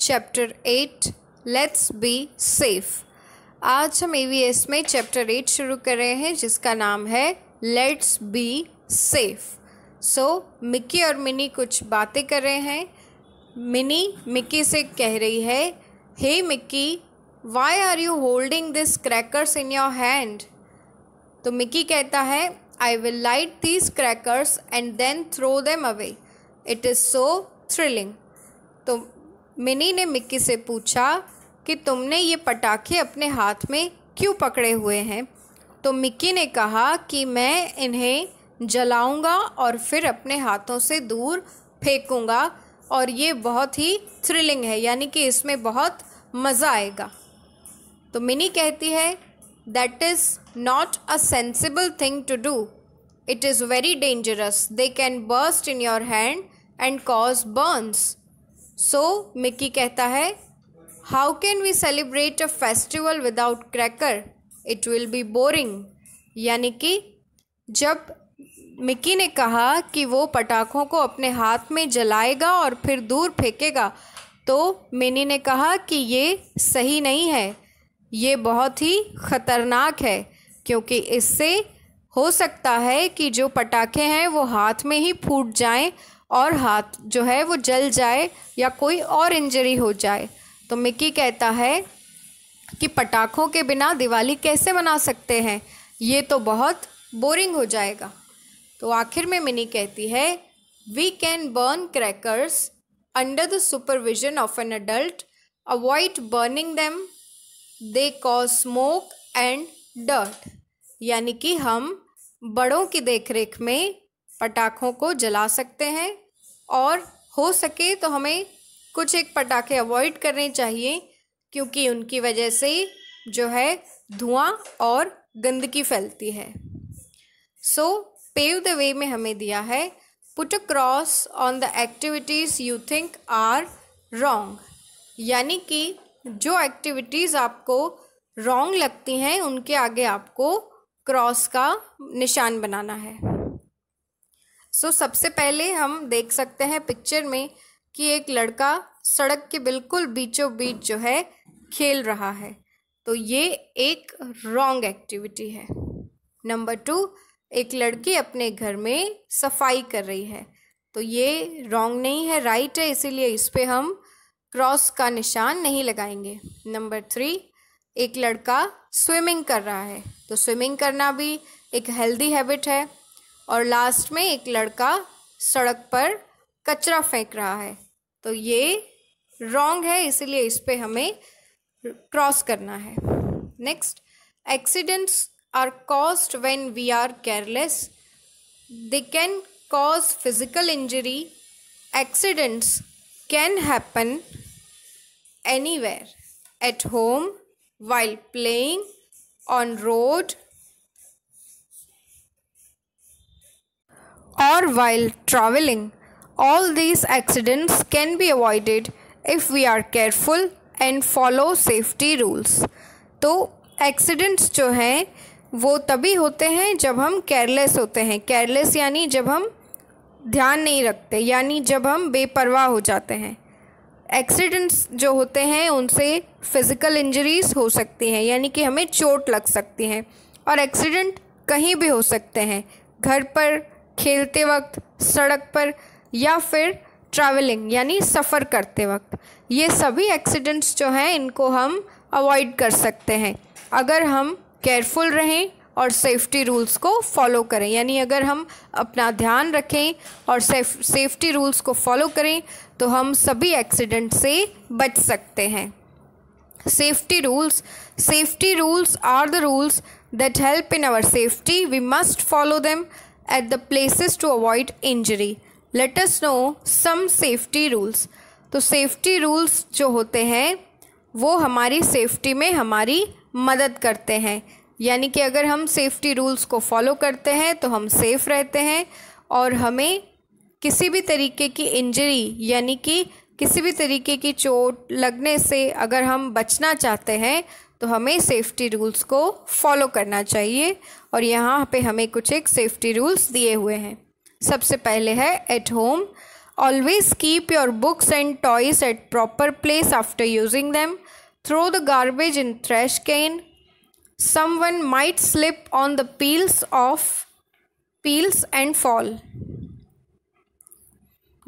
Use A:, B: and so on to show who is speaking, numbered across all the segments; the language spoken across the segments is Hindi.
A: Chapter eight let's be safe आज हम एस में चैप्टर एट शुरू कर रहे हैं जिसका नाम है let's be safe so Mickey और मिनी कुछ बातें कर रहे हैं मिनी मिकी से कह रही है hey Mickey why are you holding this crackers in your hand तो मिकी कहता है I will light these crackers and then throw them away it is so thrilling तो मिनी ने मिक्की से पूछा कि तुमने ये पटाखे अपने हाथ में क्यों पकड़े हुए हैं तो मिक्की ने कहा कि मैं इन्हें जलाऊंगा और फिर अपने हाथों से दूर फेंकूंगा और ये बहुत ही थ्रिलिंग है यानी कि इसमें बहुत मज़ा आएगा तो मिनी कहती है that is not a sensible thing to do it is very dangerous they can burst in your hand and cause burns so Mickey कहता है how can we celebrate a festival without cracker it will be boring यानी कि जब मिकी ने कहा कि वो पटाखों को अपने हाथ में जलाएगा और फिर दूर फेंकेगा तो मिनी ने कहा कि ये सही नहीं है ये बहुत ही ख़तरनाक है क्योंकि इससे हो सकता है कि जो पटाखे हैं वो हाथ में ही फूट जाएं और हाथ जो है वो जल जाए या कोई और इंजरी हो जाए तो मिकी कहता है कि पटाखों के बिना दिवाली कैसे मना सकते हैं ये तो बहुत बोरिंग हो जाएगा तो आखिर में मिनी कहती है we can burn crackers under the supervision of an adult avoid burning them they cause smoke and dirt यानी कि हम बड़ों की देखरेख में पटाखों को जला सकते हैं और हो सके तो हमें कुछ एक पटाखे अवॉइड करने चाहिए क्योंकि उनकी वजह से जो है धुआं और गंदगी फैलती है सो पेव द वे में हमें दिया है put a cross on the activities you think are wrong यानी कि जो एक्टिविटीज़ आपको रॉन्ग लगती हैं उनके आगे आपको क्रॉस का निशान बनाना है सो so, सबसे पहले हम देख सकते हैं पिक्चर में कि एक लड़का सड़क के बिल्कुल बीचों बीच जो है खेल रहा है तो ये एक रॉन्ग एक्टिविटी है नंबर टू एक लड़की अपने घर में सफाई कर रही है तो ये रॉन्ग नहीं है राइट है इसीलिए इस पर हम क्रॉस का निशान नहीं लगाएंगे नंबर थ्री एक लड़का स्विमिंग कर रहा है तो स्विमिंग करना भी एक हेल्दी हैबिट है और लास्ट में एक लड़का सड़क पर कचरा फेंक रहा है तो ये रॉन्ग है इसीलिए इस पर हमें क्रॉस करना है next accidents are caused when we are careless they can cause physical injury accidents can happen where at home while playing on road or while traveling. All these accidents can be avoided if we are careful and follow safety rules तो एक्सीडेंट्स जो हैं वो तभी होते हैं जब हम केयरलेस होते हैं केयरलेस यानी जब हम ध्यान नहीं रखते यानी जब हम बेपरवाह हो जाते हैं एक्सीडेंट्स जो होते हैं उनसे फिज़िकल इंजरीज हो सकती हैं यानी कि हमें चोट लग सकती हैं और एक्सीडेंट कहीं भी हो सकते हैं घर पर खेलते वक्त सड़क पर या फिर ट्रैवलिंग यानी सफ़र करते वक्त ये सभी एक्सीडेंट्स जो हैं इनको हम अवॉइड कर सकते हैं अगर हम केयरफुल रहें और सेफ्टी रूल्स को फॉलो करें यानी अगर हम अपना ध्यान रखें और सेफ सेफ्टी रूल्स को फॉलो करें तो हम सभी एक्सीडेंट से बच सकते हैं safety rules safety rules are the rules that help in our safety we must follow them at the places to avoid injury Let us know some safety rules तो सेफ्टी रूल्स जो होते हैं वो हमारी सेफ्टी में हमारी मदद करते हैं यानी कि अगर हम सेफ्टी रूल्स को फॉलो करते हैं तो हम सेफ रहते हैं और हमें किसी भी तरीके की इंजरी यानी कि किसी भी तरीके की चोट लगने से अगर हम बचना चाहते हैं तो हमें सेफ्टी रूल्स को फॉलो करना चाहिए और यहाँ पे हमें कुछ एक सेफ्टी रूल्स दिए हुए हैं सबसे पहले है at home always keep your books and toys at proper place after using them throw the garbage in trash can someone might slip on the peels of peels and fall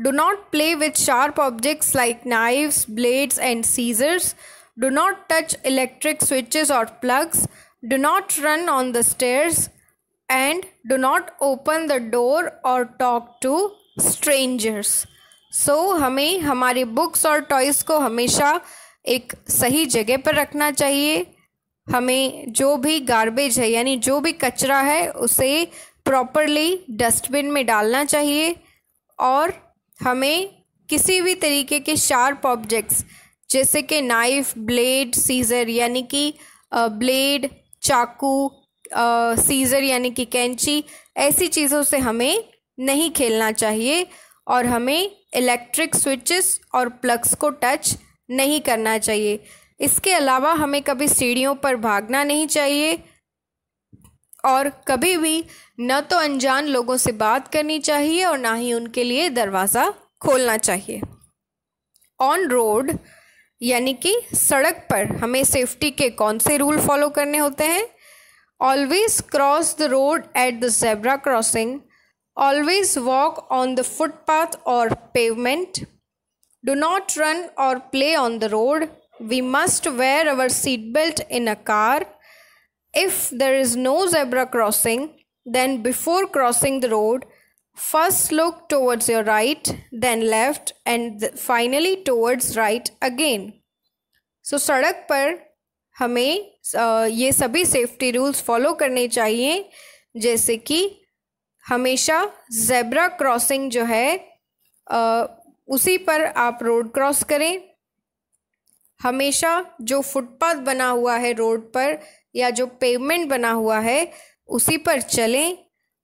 A: do not play with sharp objects like knives blades and scissors do not touch electric switches और plugs Do not run on the stairs and do not open the door or talk to strangers. So so, हमें हमारे बुक्स और टॉयज़ को हमेशा एक सही जगह पर रखना चाहिए हमें जो भी गार्बेज है यानी जो भी कचरा है उसे प्रॉपरली डस्टबिन में डालना चाहिए और हमें किसी भी तरीके के शार्प ऑब्जेक्ट्स जैसे कि नाइफ ब्लेड सीज़र यानी कि ब्लेड चाकू सीज़र यानी कि कैंची ऐसी चीज़ों से हमें नहीं खेलना चाहिए और हमें इलेक्ट्रिक स्विचेस और प्लग्स को टच नहीं करना चाहिए इसके अलावा हमें कभी सीढ़ियों पर भागना नहीं चाहिए और कभी भी न तो अनजान लोगों से बात करनी चाहिए और ना ही उनके लिए दरवाज़ा खोलना चाहिए ऑन रोड यानी कि सड़क पर हमें सेफ्टी के कौन से रूल फॉलो करने होते हैं always cross the road at the zebra crossing always walk on the footpath or pavement do not run or play on the road we must wear our seat belt in a car if there is no zebra crossing then before crossing the road First look towards your right, then left and finally towards right again. So so, सड़क पर हमें ये सभी सेफ्टी रूल्स फॉलो करने चाहिए जैसे कि हमेशा जेब्रा क्रॉसिंग जो है उसी पर आप रोड क्रॉस करें हमेशा जो फुटपाथ बना हुआ है रोड पर या जो पेवमेंट बना हुआ है उसी पर चलें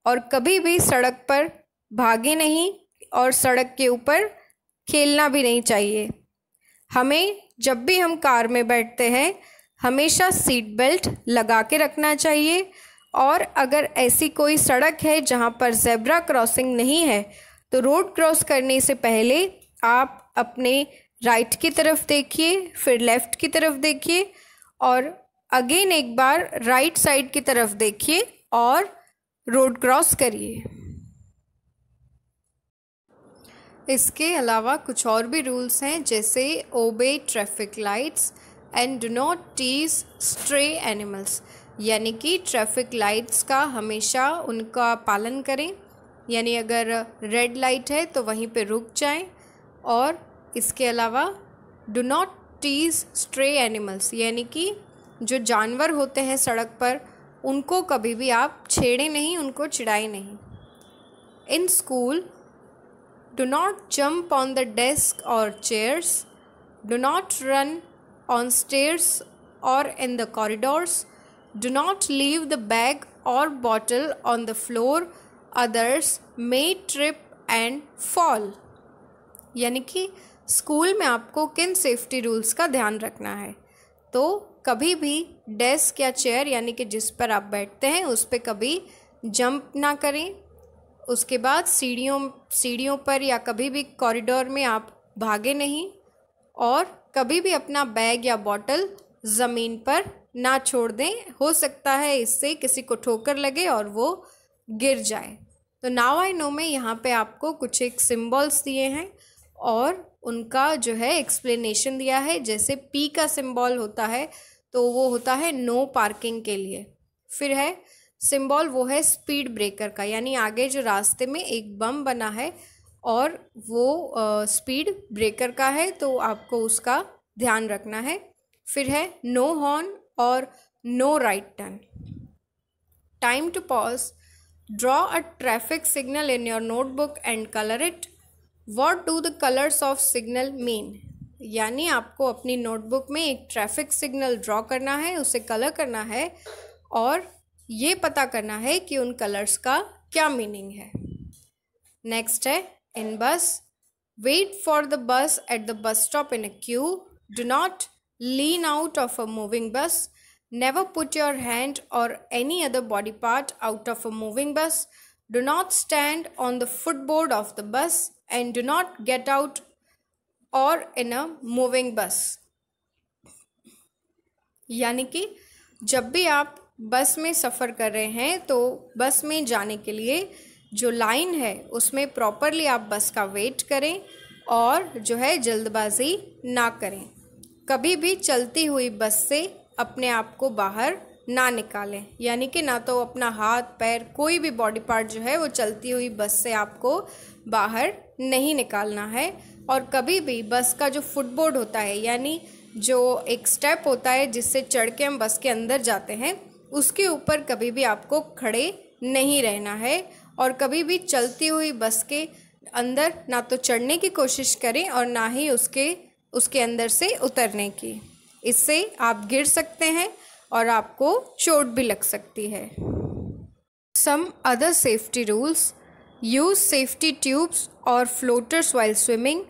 A: और कभी भी सड़क पर भागे नहीं और सड़क के ऊपर खेलना भी नहीं चाहिए हमें जब भी हम कार में बैठते हैं हमेशा सीट बेल्ट लगा के रखना चाहिए और अगर ऐसी कोई सड़क है जहाँ पर जेब्रा क्रॉसिंग नहीं है तो रोड क्रॉस करने से पहले आप अपने राइट की तरफ देखिए फिर लेफ़्ट की तरफ देखिए और अगेन एक बार राइट साइड की तरफ देखिए और रोड क्रॉस करिए इसके अलावा कुछ और भी रूल्स हैं जैसे obey traffic lights and do not tease stray animals यानी कि ट्रैफिक लाइट्स का हमेशा उनका पालन करें यानी अगर रेड लाइट है तो वहीं पे रुक जाएं और इसके अलावा do not tease stray animals यानी कि जो जानवर होते हैं सड़क पर उनको कभी भी आप छेड़ें नहीं उनको चिड़ाएं नहीं in school Do not jump on the desk or chairs. Do not run on stairs or in the corridors. Do not leave the bag or bottle on the floor. Others may trip and fall यानी कि स्कूल में आपको किन सेफ्टी रूल्स का ध्यान रखना है तो कभी भी डेस्क या चेयर यानी कि जिस पर आप बैठते हैं उस पर कभी जंप ना करें उसके बाद सीढ़ियों सीढ़ियों पर या कभी भी कॉरिडोर में आप भागे नहीं और कभी भी अपना बैग या बॉटल ज़मीन पर ना छोड़ दें हो सकता है इससे किसी को ठोकर लगे और वो गिर जाए तो नाव आई नो में यहाँ पे आपको कुछ एक सिम्बॉल्स दिए हैं और उनका जो है एक्सप्लेनेशन दिया है जैसे पी का सिम्बॉल होता है तो वो होता है नो पार्किंग के लिए फिर है सिंबल वो है स्पीड ब्रेकर का यानी आगे जो रास्ते में एक बम बना है और वो स्पीड ब्रेकर का है तो आपको उसका ध्यान रखना है फिर है नो हॉर्न और no right turn time to pause draw a traffic signal in your notebook and colour it what do the colours of signal mean यानी आपको अपनी नोटबुक में एक ट्रैफिक सिग्नल ड्रॉ करना है उसे कलर करना है और ये पता करना है कि उन कलर्स का क्या मीनिंग है नेक्स्ट है in bus wait for the bus at the bus stop in a queue do not lean out of a moving bus never put your hand or any other body part out of a moving bus do not stand on the footboard of the bus and do not get out or in a moving बस यानी कि जब भी आप बस में सफ़र कर रहे हैं तो बस में जाने के लिए जो लाइन है उसमें प्रॉपरली आप बस का वेट करें और जो है जल्दबाजी ना करें कभी भी चलती हुई बस से अपने आप को बाहर ना निकालें यानी कि ना तो अपना हाथ पैर कोई भी बॉडी पार्ट जो है वो चलती हुई बस से आपको बाहर नहीं निकालना है और कभी भी बस का जो फुटबोर्ड होता है यानी जो एक स्टेप होता है जिससे चढ़ के हम बस के अंदर जाते हैं उसके ऊपर कभी भी आपको खड़े नहीं रहना है और कभी भी चलती हुई बस के अंदर ना तो चढ़ने की कोशिश करें और ना ही उसके उसके अंदर से उतरने की इससे आप गिर सकते हैं और आपको चोट भी लग सकती है some other safety rules use safety tubes or floaters while swimming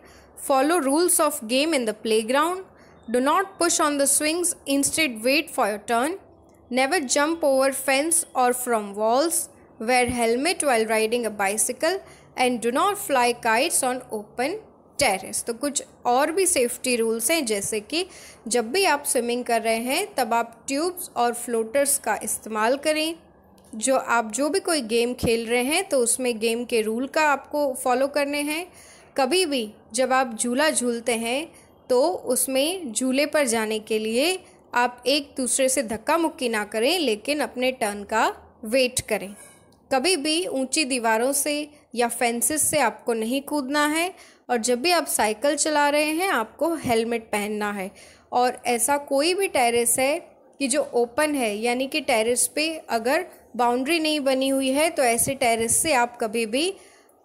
A: follow rules of game in the playground do not push on the swings instead wait for your turn Never jump over fence or from walls. Wear helmet while riding a bicycle and do not fly kites on open terrace तो कुछ और भी सेफ्टी रूल्स हैं जैसे कि जब भी आप स्विमिंग कर रहे हैं तब आप ट्यूब्स और फ्लोटर्स का इस्तेमाल करें जो आप जो भी कोई गेम खेल रहे हैं तो उसमें गेम के रूल का आपको फॉलो करने हैं कभी भी जब आप झूला झूलते हैं तो उसमें झूले पर जाने के लिए आप एक दूसरे से धक्का मुक्की ना करें लेकिन अपने टर्न का वेट करें कभी भी ऊंची दीवारों से या फेंसेस से आपको नहीं कूदना है और जब भी आप साइकिल चला रहे हैं आपको हेलमेट पहनना है और ऐसा कोई भी टेरेस है कि जो ओपन है यानी कि टेरेस पे अगर बाउंड्री नहीं बनी हुई है तो ऐसे टेरेस से आप कभी भी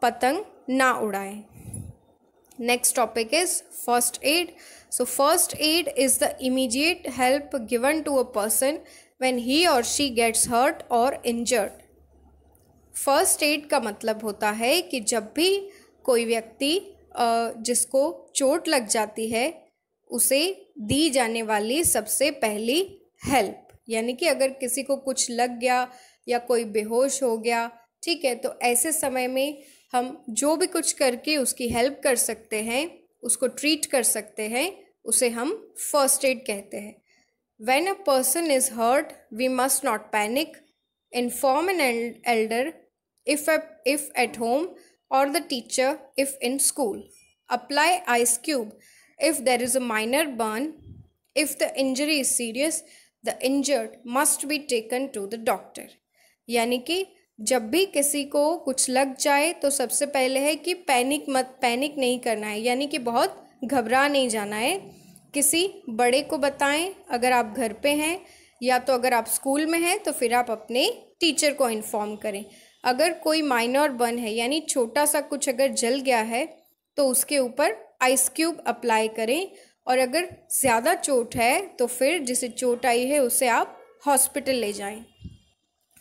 A: पतंग ना उड़ाएं next topic is first aid so first aid is the immediate help given to a person when he or she gets hurt or injured first aid का मतलब होता है कि जब भी कोई व्यक्ति जिसको चोट लग जाती है उसे दी जाने वाली सबसे पहली हेल्प यानी कि अगर किसी को कुछ लग गया या कोई बेहोश हो गया ठीक है तो ऐसे समय में हम जो भी कुछ करके उसकी हेल्प कर सकते हैं उसको ट्रीट कर सकते हैं उसे हम फर्स्ट एड कहते हैं when a person is hurt we must not panic inform an elder if if at home or the teacher if in school apply ice cube if there is a minor burn if the injury is serious the injured must be taken to the doctor यानी कि जब भी किसी को कुछ लग जाए तो सबसे पहले है कि पैनिक मत पैनिक नहीं करना है यानी कि बहुत घबरा नहीं जाना है किसी बड़े को बताएं अगर आप घर पे हैं या तो अगर आप स्कूल में हैं तो फिर आप अपने टीचर को इन्फॉर्म करें अगर कोई माइनर बन है यानी छोटा सा कुछ अगर जल गया है तो उसके ऊपर आइस क्यूब अप्लाई करें और अगर ज़्यादा चोट है तो फिर जिसे चोट आई है उसे आप हॉस्पिटल ले जाएं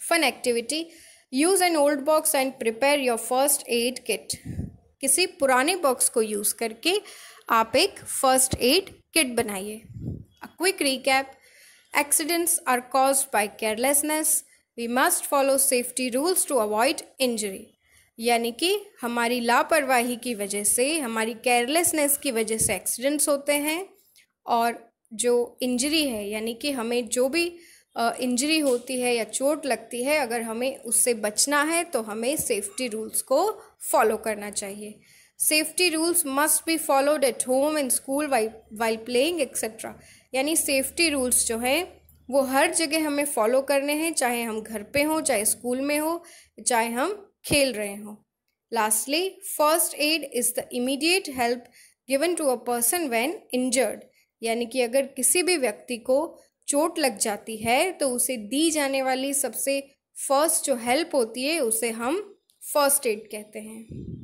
A: fun activity use an old box and prepare your first aid kit किसी पुराने बॉक्स को यूज़ करके आप एक फर्स्ट एड किट बनाइए a quick recap accidents are cause by carelessness we must follow safety rules to avoid injury यानी कि हमारी लापरवाही की वजह से हमारी केयरलेसनेस की वजह से एक्सीडेंट्स होते हैं और जो इंजरी है यानी कि हमें जो भी इंजरी होती है या चोट लगती है अगर हमें उससे बचना है तो हमें सेफ्टी रूल्स को फॉलो करना चाहिए safety rules must be followed at home and school while playing etcetera यानी सेफ्टी रूल्स जो हैं वो हर जगह हमें फॉलो करने हैं चाहे हम घर पे हों चाहे स्कूल में हो चाहे हम खेल रहे हों lastly first aid is the immediate help given to a person when injured यानी कि अगर किसी भी व्यक्ति को चोट लग जाती है तो उसे दी जाने वाली सबसे फर्स्ट जो हेल्प होती है उसे हम फर्स्ट एड कहते हैं